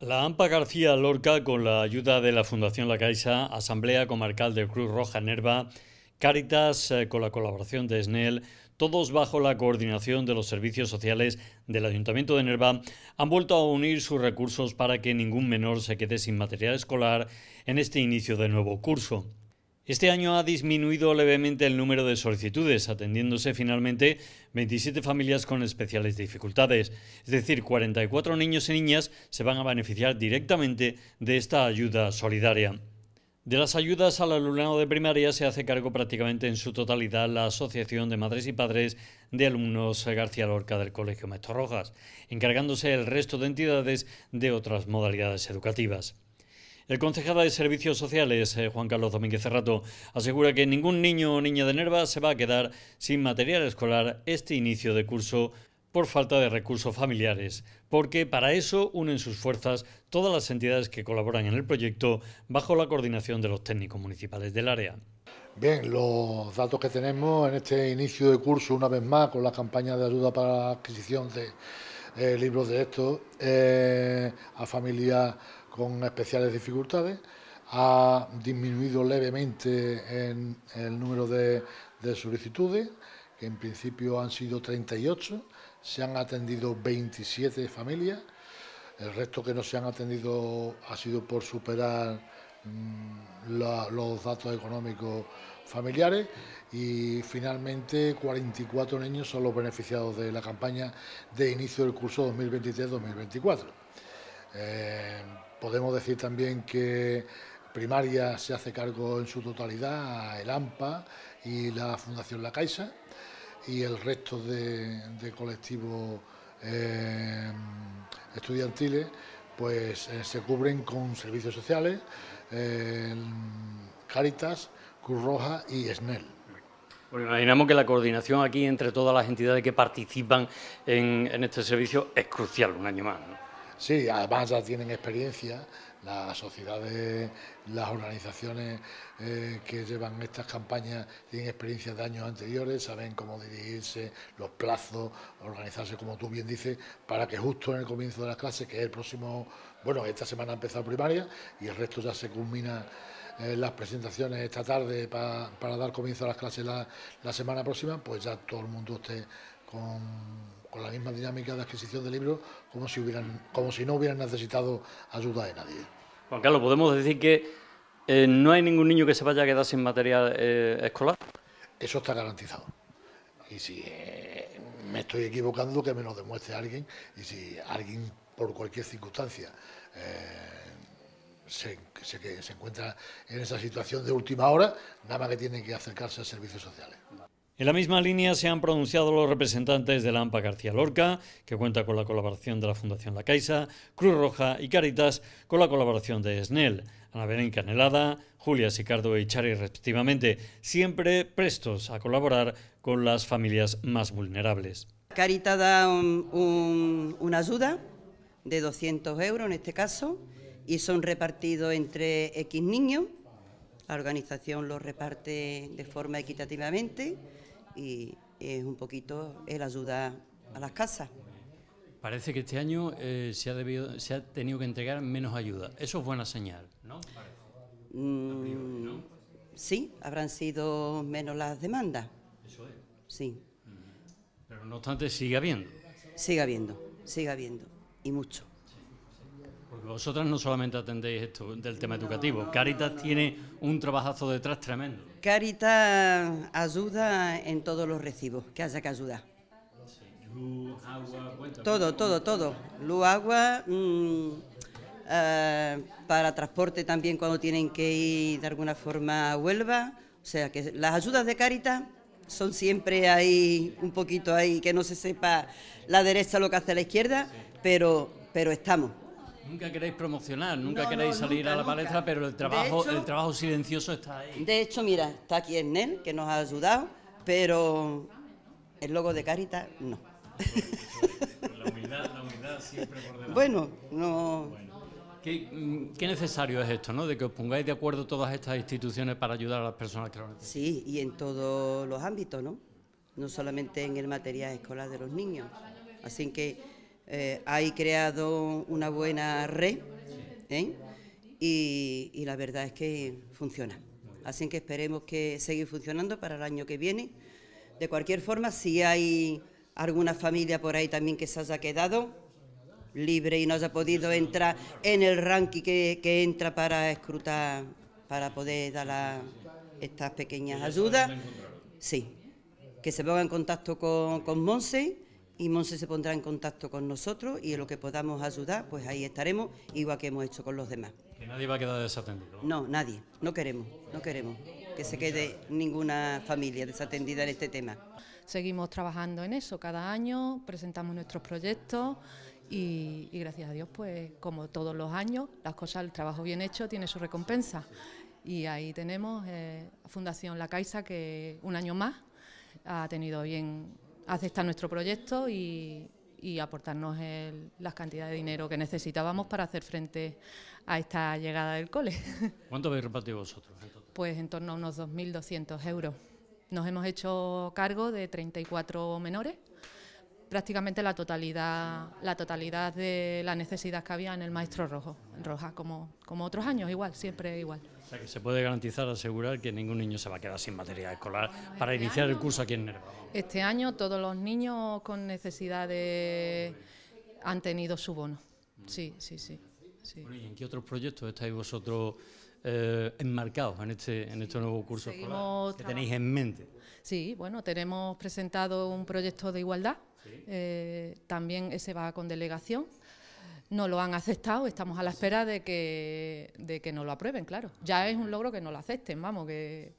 La AMPA García Lorca, con la ayuda de la Fundación La Caixa, Asamblea Comarcal de Cruz Roja Nerva, Cáritas, eh, con la colaboración de SNEL, todos bajo la coordinación de los servicios sociales del Ayuntamiento de Nerva, han vuelto a unir sus recursos para que ningún menor se quede sin material escolar en este inicio de nuevo curso. Este año ha disminuido levemente el número de solicitudes, atendiéndose finalmente 27 familias con especiales dificultades. Es decir, 44 niños y niñas se van a beneficiar directamente de esta ayuda solidaria. De las ayudas al alumnado de primaria se hace cargo prácticamente en su totalidad la Asociación de Madres y Padres de Alumnos García Lorca del Colegio Maestro Rojas, encargándose el resto de entidades de otras modalidades educativas. El concejal de Servicios Sociales, eh, Juan Carlos Domínguez Cerrato, asegura que ningún niño o niña de Nerva se va a quedar sin material escolar este inicio de curso por falta de recursos familiares, porque para eso unen sus fuerzas todas las entidades que colaboran en el proyecto bajo la coordinación de los técnicos municipales del área. Bien, los datos que tenemos en este inicio de curso, una vez más, con la campaña de ayuda para la adquisición de eh, libros de texto eh, a familias con especiales dificultades. Ha disminuido levemente en el número de, solicitudes, que en principio han sido 38. Se han atendido 27 familias. El resto que no se han atendido ha sido por superar mm, los datos económicos familiares y finalmente 44 niños son los beneficiados de la campaña de inicio del curso 2023-2024. Podemos decir también que primaria se hace cargo en su totalidad, el AMPA y la Fundación La Caixa y el resto de, colectivos eh, estudiantiles pues eh, se cubren con servicios sociales, eh, Caritas, Cruz Roja y SNEL. Bueno, imaginamos que la coordinación aquí entre todas las entidades que participan en, este servicio es crucial un año más. Sí, además ya tienen experiencia. Las sociedades, las organizaciones eh, que llevan estas campañas tienen experiencia de años anteriores, saben cómo dirigirse, los plazos, organizarse, como tú bien dices, para que justo en el comienzo de las clases, que es el próximo, bueno, esta semana ha empezado primaria y el resto ya se culmina eh, las presentaciones esta tarde para, dar comienzo a las clases la, la semana próxima, pues ya todo el mundo esté con con la misma dinámica de adquisición de libros como si, no hubieran necesitado ayuda de nadie. Juan Carlos, ¿podemos decir que eh, no hay ningún niño que se vaya a quedar sin material eh, escolar? Eso está garantizado. Y si eh, me estoy equivocando, que me lo demuestre alguien. Y si alguien, por cualquier circunstancia, se encuentra en esa situación de última hora, nada más que tiene que acercarse a servicios sociales. En la misma línea se han pronunciado los representantes de la AMPA García Lorca, que cuenta con la colaboración de la Fundación La Caixa, Cruz Roja y Caritas, con la colaboración de SNEL, Ana Belén Canelada, Julia Sicardo y Chari respectivamente, siempre prestos a colaborar con las familias más vulnerables. Caritas da una ayuda de 200 euros en este caso y son repartidos entre X niños. La organización los reparte de forma equitativamente y es un poquito el ayuda a las casas. Parece que este año eh, se, ha debido, se ha tenido que entregar menos ayuda. Eso es buena señal, ¿no? Mm, sí, habrán sido menos las demandas. Eso es. Sí. Mm. Pero no obstante, sigue habiendo. Sigue habiendo, sigue habiendo. Y mucho. Porque vosotras no solamente atendéis esto del tema educativo, Caritas tiene un trabajazo detrás tremendo. Caritas ayuda en todos los recibos que haya que ayudar. Todo, todo, todo. Luz, agua, mm, eh, para transporte también cuando tienen que ir de alguna forma a Huelva. O sea que las ayudas de Caritas son siempre ahí, un poquito ahí, que no se sepa la derecha lo que hace la izquierda, pero, pero estamos. Nunca queréis promocionar, nunca queréis salir a la palestra, pero el trabajo, el trabajo silencioso está ahí. De hecho, mira, está aquí Ernel, que nos ha ayudado, pero el logo de Caritas no. La humildad, la siempre por delante. Bueno, no. ¿Qué, mm, ¿Qué, necesario es esto, ¿no? De que os pongáis de acuerdo todas estas instituciones para ayudar a las personas que lo necesitan. Sí, y en todos los ámbitos, ¿no? No solamente en el material escolar de los niños. Así que eh, hay creado una buena red ¿eh? y, la verdad es que funciona. Así que esperemos que siga funcionando para el año que viene. De cualquier forma, si hay alguna familia por ahí también que se haya quedado libre y no haya podido entrar en el ranking que, entra para escrutar, para poder dar estas pequeñas ayudas, sí, que se ponga en contacto con, con Monse y Monse se pondrá en contacto con nosotros y en lo que podamos ayudar, pues ahí estaremos, igual que hemos hecho con los demás. Que nadie va a quedar desatendido. No, nadie, no queremos, no queremos que se quede ninguna familia desatendida en este tema. Seguimos trabajando en eso, cada año presentamos nuestros proyectos y, gracias a Dios, pues como todos los años, las cosas, el trabajo bien hecho tiene su recompensa. Y ahí tenemos eh, Fundación La Caixa que un año más ha tenido bien aceptar nuestro proyecto y, y aportarnos el, las cantidades de dinero que necesitábamos para hacer frente a esta llegada del cole. ¿Cuánto habéis repartido vosotros? Pues en torno a unos 2.200 euros. Nos hemos hecho cargo de 34 menores prácticamente la totalidad, la totalidad de la necesidad que había en el maestro rojo, roja, como, como otros años, igual, siempre igual. O sea que se puede garantizar, asegurar que ningún niño se va a quedar sin materia escolar este para iniciar el curso aquí en Nerva. Este año todos los niños con necesidades han tenido su bono. Mm. Sí, sí, sí. ¿Y en qué otros proyectos estáis vosotros? Eh, enmarcados en este, en este nuevo curso que tenéis en mente? Sí, bueno, tenemos presentado un proyecto de igualdad, eh, también ese va con delegación. No lo han aceptado, estamos a la espera de que, de que nos lo aprueben, claro. Ya es un logro que no lo acepten, vamos, que...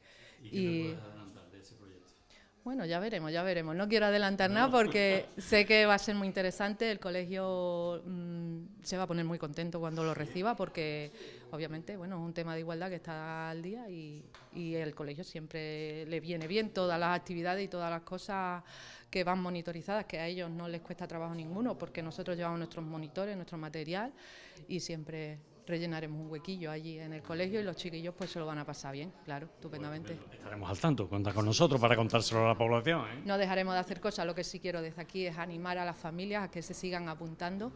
Bueno, ya veremos, ya veremos. No quiero adelantar nada porque sé que va a ser muy interesante. El colegio mm, se va a poner muy contento cuando lo reciba porque obviamente, bueno, es un tema de igualdad que está al día y, y el colegio siempre le viene bien todas las actividades y todas las cosas que van monitorizadas, que a ellos no les cuesta trabajo ninguno porque nosotros llevamos nuestros monitores, nuestro material y siempre rellenaremos un huequillo allí en el colegio y los chiquillos pues se lo van a pasar bien, claro, estupendamente. estaremos al tanto, cuenta con nosotros para contárselo a la población. ¿eh? No dejaremos de hacer cosas, lo que sí quiero desde aquí es animar a las familias a que se sigan apuntando.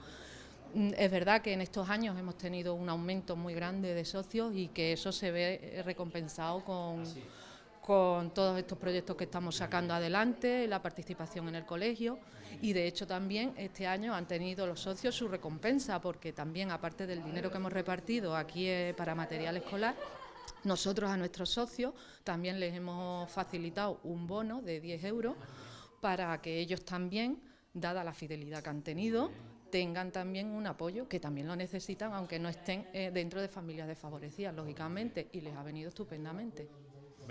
Mm, es verdad que en estos años hemos tenido un aumento muy grande de socios y que eso se ve eh, recompensado con... Ah, con todos estos proyectos que estamos sacando adelante, la participación en el colegio y de hecho también este año han tenido los socios su recompensa porque también aparte del dinero que hemos repartido aquí eh, para material escolar, nosotros a nuestros socios también les hemos facilitado un bono de 10 euros para que ellos también, dada la fidelidad que han tenido, tengan también un apoyo que también lo necesitan, aunque no estén eh, dentro de familias desfavorecidas, lógicamente, y les ha venido estupendamente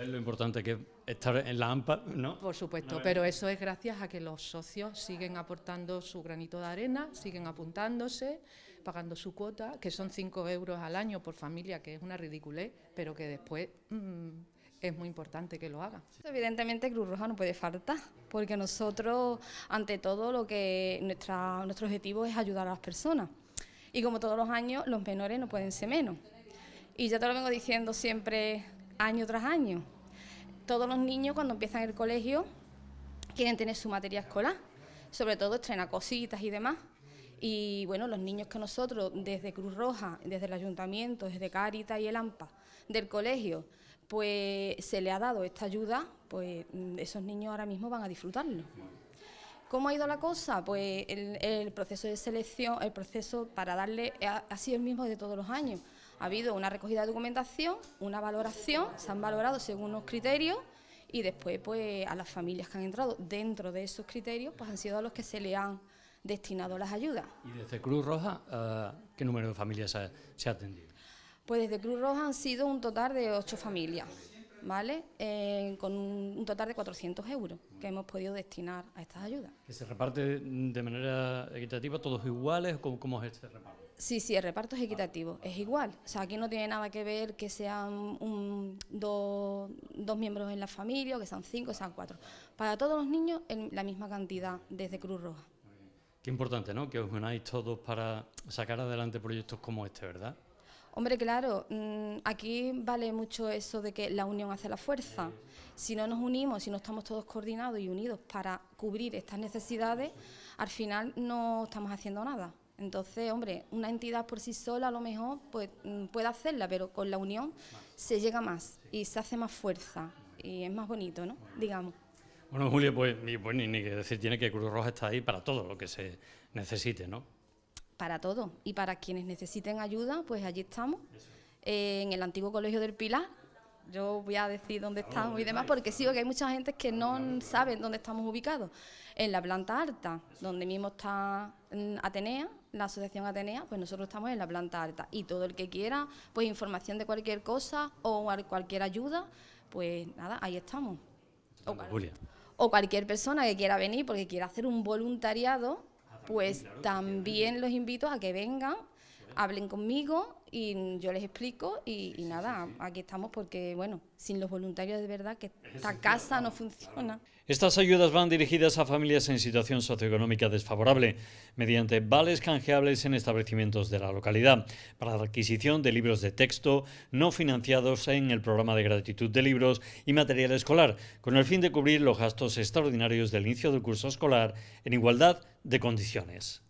lo importante que estar en la AMPA, no? Por supuesto, pero eso es gracias a que los socios siguen aportando su granito de arena, siguen apuntándose, pagando su cuota, que son 5 euros al año por familia, que es una ridiculez, pero que después mm, es muy importante que lo haga. Evidentemente Cruz Roja no puede faltar, porque nosotros, ante todo, lo que nuestra, nuestro objetivo es ayudar a las personas. Y como todos los años, los menores no pueden ser menos. Y ya te lo vengo diciendo siempre año tras año. Todos los niños cuando empiezan el colegio quieren tener su materia escolar, sobre todo estrena cositas y demás. Y bueno, los niños que nosotros desde Cruz Roja, desde el ayuntamiento, desde Cáritas y el AMPA, del colegio, pues se le ha dado esta ayuda, pues esos niños ahora mismo van a disfrutarlo. ¿Cómo ha ido la cosa? Pues el, proceso de selección, el proceso para darle, ha sido el mismo de todos los años. Ha habido una recogida de documentación, una valoración, se han valorado según los criterios y después pues a las familias que han entrado dentro de esos criterios pues han sido a los que se le han destinado las ayudas. ¿Y desde Cruz Roja eh, qué número de familias se ha, atendido? Pues desde Cruz Roja han sido un total de ocho familias, ¿vale? Eh, con un, total de 400 euros que hemos podido destinar a estas ayudas. ¿Que se reparte de manera equitativa todos iguales? o cómo es este reparto? Sí, sí, el reparto es ah. equitativo, es igual. O sea, aquí no tiene nada que ver que sean dos miembros en la familia, o que sean cinco, que sean cuatro. Para todos los niños, la misma cantidad desde Cruz Roja. Qué importante, ¿no? Que os unáis todos para sacar adelante proyectos como este, ¿verdad? Hombre, claro, mm, aquí vale mucho eso de que la unión hace la fuerza. Si no nos unimos, si no estamos todos coordinados y unidos para cubrir estas necesidades, al final no estamos haciendo nada. Entonces, hombre, una entidad por sí sola a lo mejor pues, mm, puede hacerla, pero con la unión se llega más y se hace más fuerza y es más bonito, ¿no? Digamos. Bueno, Julio, pues, pues ni, ni, que decir tiene que Cruz Roja está ahí para todo lo que se necesite, ¿no? Para todo. Y para quienes necesiten ayuda, pues allí estamos. Eh, en el antiguo Colegio del Pilar, yo voy a decir dónde estamos y demás, porque sigo que hay mucha gente que no saben dónde estamos ubicados. En la planta alta, donde mismo está mm, Atenea, la asociación Atenea, pues nosotros estamos en la planta alta. Y todo el que quiera, pues información de cualquier cosa o cualquier ayuda, pues nada, ahí estamos. O, o cualquier persona que quiera venir porque quiera hacer un voluntariado, ah, pues también los invito a que vengan, hablen conmigo y yo les explico y, nada, aquí estamos porque, bueno, sin los voluntarios de verdad que esta casa no funciona. Estas ayudas van dirigidas a familias en situación socioeconómica desfavorable mediante vales canjeables en establecimientos de la localidad para la adquisición de libros de texto no financiados en el programa de gratitud de libros y material escolar con el fin de cubrir los gastos extraordinarios del inicio del curso escolar en igualdad de condiciones.